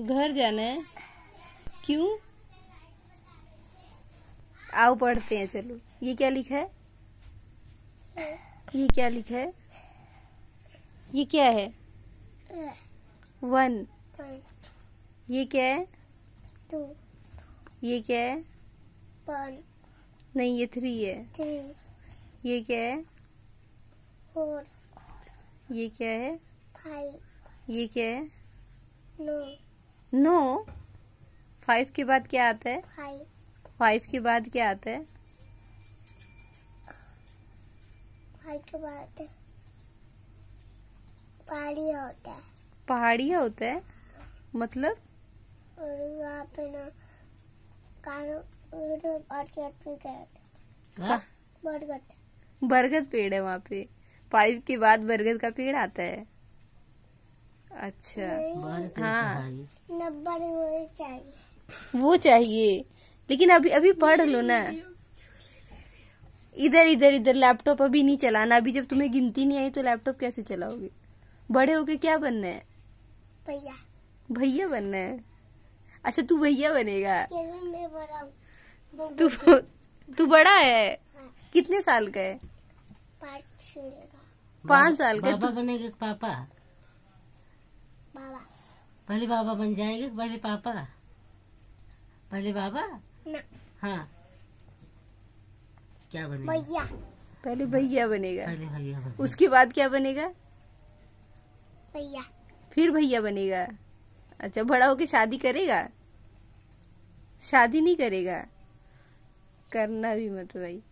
घर जाना है क्यों आओ पढ़ते हैं चलो ये क्या लिखा है ये क्या लिखा है ये क्या है वन ये क्या है टू ये क्या है वन नहीं ये थ्री है थ्री ये क्या है फोर ये क्या है फाइव ये क्या है नो नो no. फाइव के बाद क्या आता है फाइव के बाद क्या आता है पहाड़िया के बाद होता है होता है मतलब और पे ना हाँ? बरगद बरगद पेड़ है वहाँ पे फाइव के बाद बरगद का पेड़ आता है अच्छा हाँ वो चाहिए वो चाहिए लेकिन अभी अभी पढ़ लो ना इधर इधर इधर लैपटॉप अभी नहीं चलाना अभी जब तुम्हें गिनती नहीं आई तो लैपटॉप कैसे चलाओगे बड़े होके क्या बनना है भैया भैया बनना है अच्छा तू भैया बनेगा तू तू बड़ा है हाँ। कितने साल का है पाँच साल का पापा बनेगा पापा पहले बाबा बन जाएंगे पहले पापा पहले बाबा हाँ क्या बनेगा भैया पहले भैया बनेगा पहले भैया बनेगा उसके बाद क्या बनेगा भैया फिर भैया बनेगा अच्छा बड़ा होके शादी करेगा शादी नहीं करेगा करना भी मत भाई